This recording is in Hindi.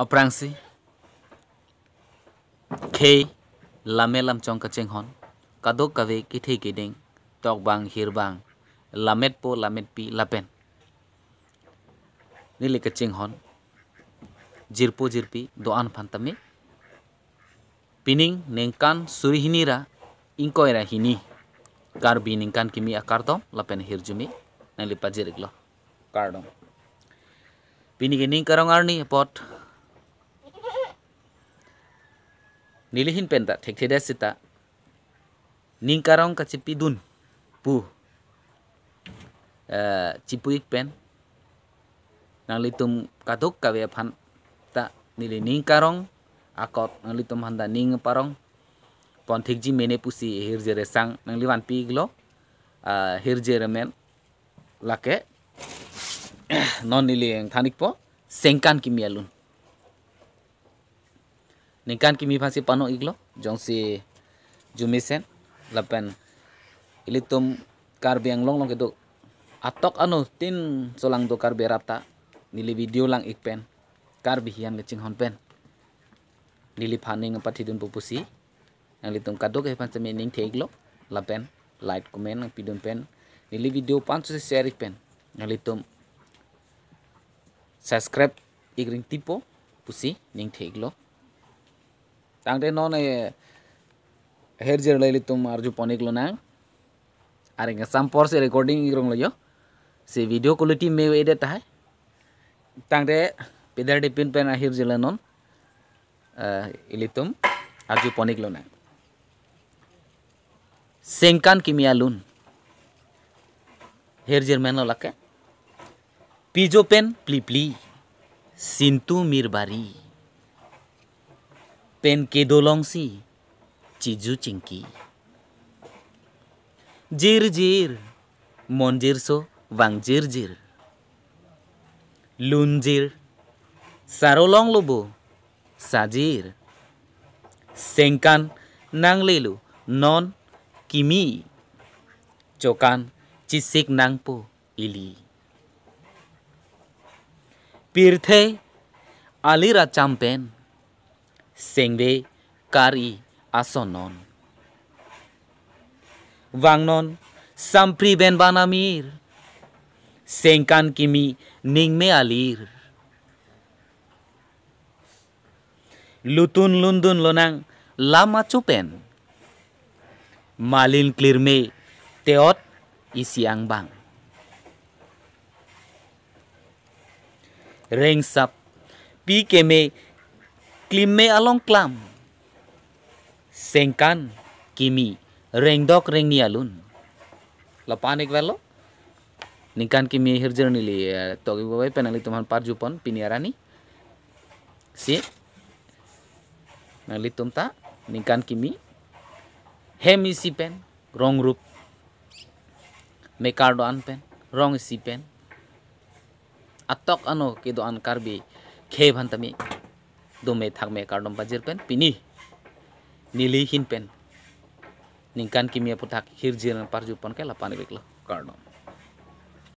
अपरांगसी खे lame lam chong ka cheng hon kado kave ki thei ki ding tok bang hir bang lamet po lamet pi lapen nili ka cheng hon jirpo jirpi do an phantami pining nengkan surihini ra inkoi ra hini kar bi nengkan kimi akar dom lapen hir jumi nili pa jiriklo kar dom pinigi ning karong arni pot nilihin penta ta sita ningkarong ka cipi dun pu uh, eh, cipuik pen nanglitum kaduk kawea pan ta nili ningkarong akot litum handa ning parong ji mene pusi hirjere sang pi glo uh, eh, men lake non nili tanik po sengkan kimialun nikan kimi fasi pano iglo jongsi jumisen lapen ilitum karbi yang long long itu atok anu tin solang tu karbi rata nili video lang ikpen karbi hian kecing honpen nili paning ngapati hidun pupusi yang litum ke hepan sami ning theiglo lapen like komen ang pidun pen nili video pansu share ikpen yang litum subscribe igring tipo pusi ning theiglo तांगे नोने हेर जेर ले ली तुम आर पोनी क्लो ना आर इंगे सम्पोर से रिकॉर्डिंग इग्रोंग लो यो से वीडियो क्वालिटी में वे दे ता है तांगे पिदर डिपिन पे ना हेर जेर ले नोन इली तुम आर पोनी क्लो ना सेंकान किमिया लून हेर जेर मैंने लगा पीजो पेन प्ली प्ली सिंतु मीरबारी পেন কেদো লংসি চিজু চিঙ্কি জির জির মন সো ওয়াং জির জির লুন জির সারো লং লোবো সাজির সেংকান নাংলেলু নন কিমি চোকান চিসিক নাংপো ইলি পীর্থে আলিরা চাম্পেন sengve kari asonon wangnon sampri ben banamir sengkan kimi ningme alir lutun lundun lonang lama chupen malin klirme teot isiang bang reng sap pike me Klime along klam. Sengkan kimi rengdok rengni alun. Lapan ekvelo. Nikan kimi hirjer nili togi babai penali tuman par jupon piniarani. Si nali tumta nikan kimi हेम इसी पेन रॉन्ग रूप मेकार अन पेन रॉन्ग इसी पेन अतक अनो के दो अनकार भी खे भन तमी dumai thakme kardom bajir pen pini nili hin pen ningkan kimia putak hirjir parju pon kala panibiklo kardom